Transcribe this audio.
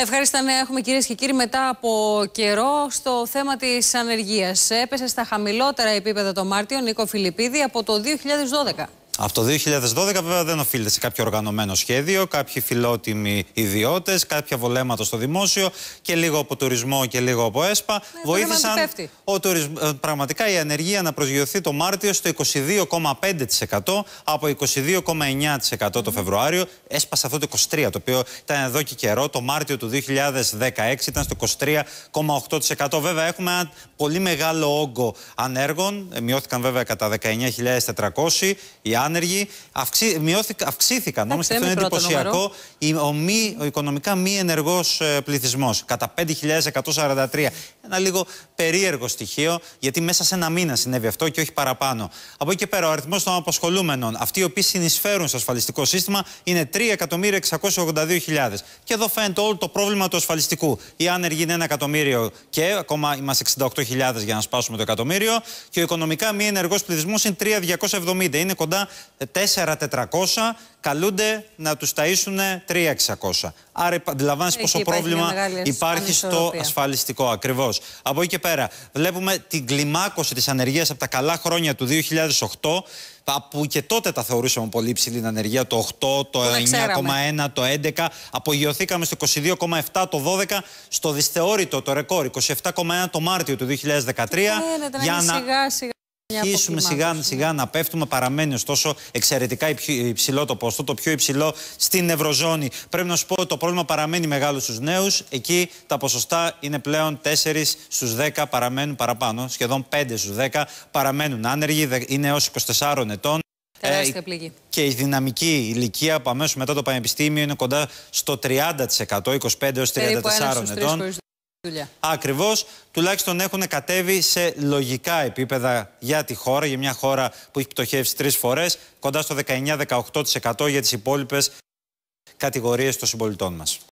Ευχαριστώ να έχουμε κυρίες και κύριοι μετά από καιρό στο θέμα της ανεργίας. Έπεσε στα χαμηλότερα επίπεδα το Μάρτιο Νίκο Φιλιππίδη από το 2012. Από το 2012 βέβαια δεν οφείλεται σε κάποιο οργανωμένο σχέδιο, κάποιοι φιλότιμοι ιδιώτες, κάποια βολέματα στο δημόσιο και λίγο από τουρισμό και λίγο από ΕΣΠΑ. Ναι, βοήθησαν ο τουρισμ... Ε, πραγματικά η ανεργία να προσγειωθεί το Μάρτιο στο 22,5% από 22,9% το Φεβρουάριο. Έσπασε αυτό το 23, το οποίο ήταν εδώ και καιρό. Το Μάρτιο του 2016 ήταν στο 23,8%. Βέβαια έχουμε ένα πολύ μεγάλο όγκο ανέργων. Ε, μειώθηκαν βέβαια κατά 19.400. Οι άνεργοι αυξή, μειώθηκα, αυξήθηκαν. Όμω αυτό είναι εντυπωσιακό. Η, ο, μη, οικονομικά μη ενεργός ε, πληθυσμός κατά 5.143. Ένα λίγο περίεργο στοιχείο, γιατί μέσα σε ένα μήνα συνέβη αυτό και όχι παραπάνω. Από εκεί και πέρα, ο αριθμός των απασχολούμενων, αυτοί οι οποίοι συνεισφέρουν στο ασφαλιστικό σύστημα, είναι 3.682.000. Και εδώ φαίνεται όλο το πρόβλημα του ασφαλιστικού. Οι άνεργοι είναι 1 εκατομμύριο και ακόμα είμαστε 68.000 για να σπάσουμε το εκατομμύριο. Και ο οικονομικά μη ενεργός πληθυσμός είναι 3.270. Είναι κοντά 4-400 καλούνται να τους ταΐσουν 3-600. Άρα αντιλαμβάνεσαι πόσο πρόβλημα υπάρχει στο ασφαλιστικό ακριβώς. Από εκεί και πέρα βλέπουμε την κλιμάκωση της ανεργίας από τα καλά χρόνια του 2008 που και τότε τα θεωρούσαμε πολύ υψηλή την ανεργία, το 8, το 9,1, το 11. Απογειωθήκαμε στο 22,7 το 12, στο δυσθεώρητο το ρεκόρ 27,1 το Μάρτιο του 2013. ναι, ναι για να... σιγά, σιγά αρχίσουμε σιγά ναι. σιγά να πέφτουμε. Παραμένει ωστόσο εξαιρετικά υψηλό το πόστο, το πιο υψηλό στην Ευρωζώνη. Πρέπει να σου πω ότι το πρόβλημα παραμένει μεγάλο στους νέους. Εκεί τα ποσοστά είναι πλέον 4 στου 10 παραμένουν παραπάνω. Σχεδόν 5 στου 10 παραμένουν άνεργοι, είναι έως 24 ετών. Ε, και η δυναμική ηλικία που αμέσως μετά το πανεπιστήμιο είναι κοντά στο 30%, 25 έω 34 ετών. Ακριβώς. Ακριβώς. Τουλάχιστον έχουν κατέβει σε λογικά επίπεδα για τη χώρα, για μια χώρα που έχει πτωχεύσει τρεις φορές, κοντά στο 19-18% για τις υπόλοιπες κατηγορίες των συμπολιτών μας.